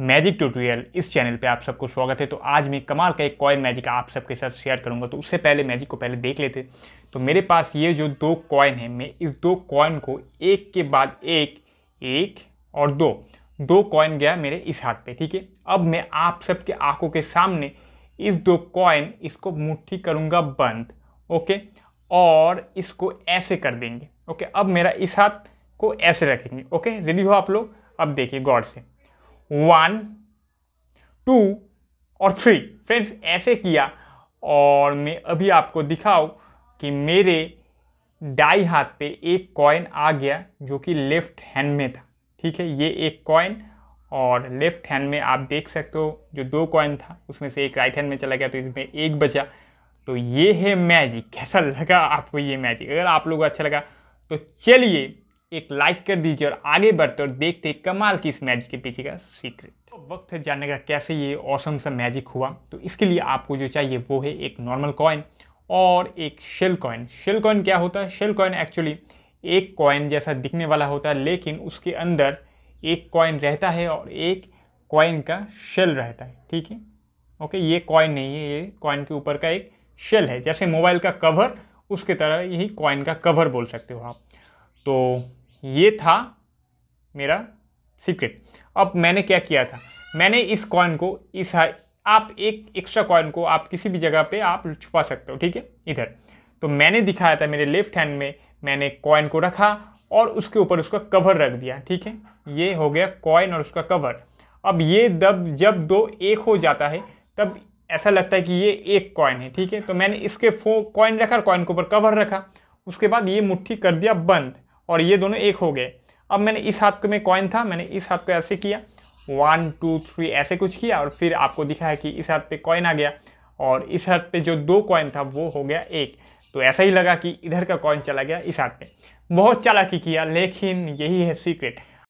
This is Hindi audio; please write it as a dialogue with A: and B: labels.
A: मैजिक ट्यूटोरियल इस चैनल पे आप सबको स्वागत है तो आज मैं कमाल का एक कॉइन मैजिक आप सबके साथ शेयर करूंगा तो उससे पहले मैजिक को पहले देख लेते तो मेरे पास ये जो दो कॉइन है मैं इस दो कॉइन को एक के बाद एक एक और दो दो कॉइन गया मेरे इस हाथ पे ठीक है अब मैं आप सबके आंखों के सामने इस दो कॉइन इसको मुट्ठी करूँगा बंद ओके और इसको ऐसे कर देंगे ओके अब मेरा इस हाथ को ऐसे रखेंगे ओके रेडी हो आप लोग अब देखिए गौर से वन टू और थ्री फ्रेंड्स ऐसे किया और मैं अभी आपको दिखाऊँ कि मेरे डाई हाथ पे एक कॉइन आ गया जो कि लेफ्ट हैंड में था ठीक है ये एक कॉइन और लेफ्ट हैंड में आप देख सकते हो जो दो कॉइन था उसमें से एक राइट हैंड में चला गया तो इसमें एक बचा तो ये है मैजिक कैसा लगा आपको ये मैजिक अगर आप लोग को अच्छा लगा तो चलिए एक लाइक कर दीजिए और आगे बढ़ते और देखते कमाल की इस मैजिक के पीछे का सीक्रेट तो वक्त है जानने का कैसे ये औसम सा मैजिक हुआ तो इसके लिए आपको जो चाहिए वो है एक नॉर्मल कॉइन और एक शेल कॉइन शेल कॉइन क्या होता है शेल कॉइन एक्चुअली एक कॉइन जैसा दिखने वाला होता है लेकिन उसके अंदर एक कॉइन रहता है और एक कॉइन का शेल रहता है ठीक है ओके ये कॉइन नहीं है ये कॉइन के ऊपर का एक शेल है जैसे मोबाइल का कवर उसके तरह यही कॉइन का कवर बोल सकते हो आप तो ये था मेरा सीक्रेट अब मैंने क्या किया था मैंने इस कॉइन को इस आप एक एक्स्ट्रा कॉइन को आप किसी भी जगह पे आप छुपा सकते हो ठीक है इधर तो मैंने दिखाया था मेरे लेफ्ट हैंड में मैंने कॉइन को रखा और उसके ऊपर उसका कवर रख दिया ठीक है ये हो गया कॉइन और उसका कवर अब ये दब जब दो एक हो जाता है तब ऐसा लगता है कि ये एक कॉइन है ठीक है तो मैंने इसके फो कॉइन रखा कॉइन के ऊपर कवर रखा उसके बाद ये मुट्ठी कर दिया बंद और ये दोनों एक हो गए अब मैंने इस हाथ में कॉइन था मैंने इस हाथ को ऐसे किया वन टू थ्री ऐसे कुछ किया और फिर आपको दिखा है कि इस हाथ पे कॉइन आ गया और इस हाथ पे जो दो कॉइन था वो हो गया एक तो ऐसा ही लगा कि इधर का कॉइन चला गया इस हाथ पे बहुत चालाकी किया लेकिन यही है सीक्रेट